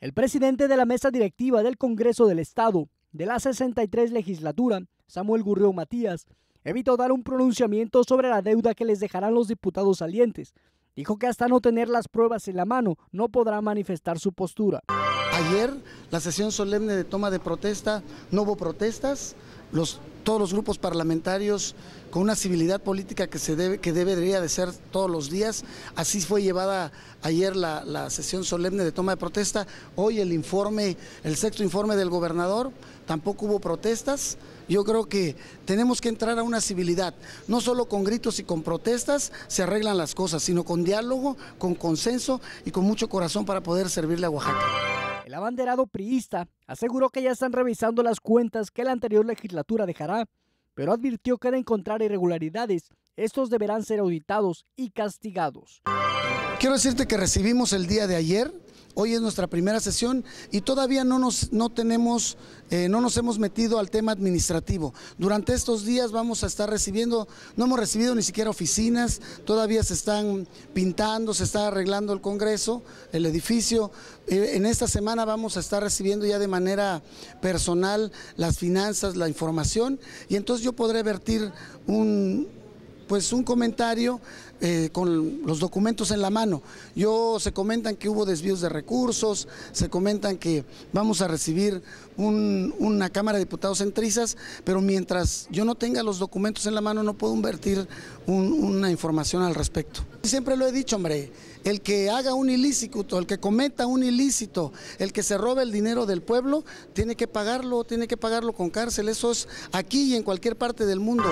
El presidente de la mesa directiva del Congreso del Estado de la 63 legislatura, Samuel Gurreo Matías, evitó dar un pronunciamiento sobre la deuda que les dejarán los diputados salientes. Dijo que hasta no tener las pruebas en la mano no podrá manifestar su postura. Ayer, la sesión solemne de toma de protesta, no hubo protestas, los todos los grupos parlamentarios con una civilidad política que, se que debería de ser todos los días. Así fue llevada ayer la, la sesión solemne de toma de protesta, hoy el informe, el sexto informe del gobernador, tampoco hubo protestas. Yo creo que tenemos que entrar a una civilidad. No solo con gritos y con protestas se arreglan las cosas, sino con diálogo, con consenso y con mucho corazón para poder servirle a Oaxaca. El abanderado priista aseguró que ya están revisando las cuentas que la anterior legislatura dejará, pero advirtió que de encontrar irregularidades, estos deberán ser auditados y castigados. Quiero decirte que recibimos el día de ayer Hoy es nuestra primera sesión y todavía no nos, no tenemos, eh, no nos hemos metido al tema administrativo. Durante estos días vamos a estar recibiendo, no hemos recibido ni siquiera oficinas, todavía se están pintando, se está arreglando el Congreso, el edificio. Eh, en esta semana vamos a estar recibiendo ya de manera personal las finanzas, la información y entonces yo podré vertir un, pues un comentario eh, con los documentos en la mano. Yo se comentan que hubo desvíos de recursos, se comentan que vamos a recibir una Cámara de Diputados en trizas, pero mientras yo no tenga los documentos en la mano no puedo invertir una información al respecto siempre lo he dicho, hombre, el que haga un ilícito, el que cometa un ilícito, el que se robe el dinero del pueblo, tiene que pagarlo, tiene que pagarlo con cárcel. Eso es aquí y en cualquier parte del mundo.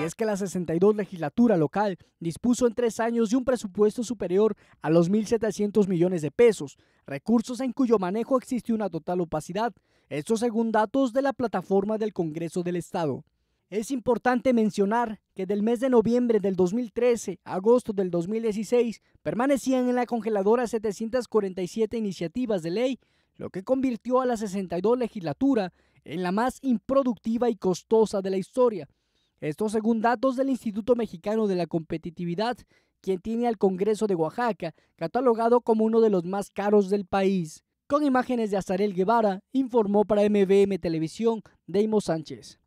Y es que la 62 legislatura local dispuso en tres años de un presupuesto superior a los 1.700 millones de pesos, recursos en cuyo manejo existe una total opacidad, esto según datos de la plataforma del Congreso del Estado. Es importante mencionar del mes de noviembre del 2013 a agosto del 2016 permanecían en la congeladora 747 iniciativas de ley, lo que convirtió a la 62 legislatura en la más improductiva y costosa de la historia. Esto según datos del Instituto Mexicano de la Competitividad, quien tiene al Congreso de Oaxaca catalogado como uno de los más caros del país. Con imágenes de Azarel Guevara, informó para MBM Televisión Deimo Sánchez.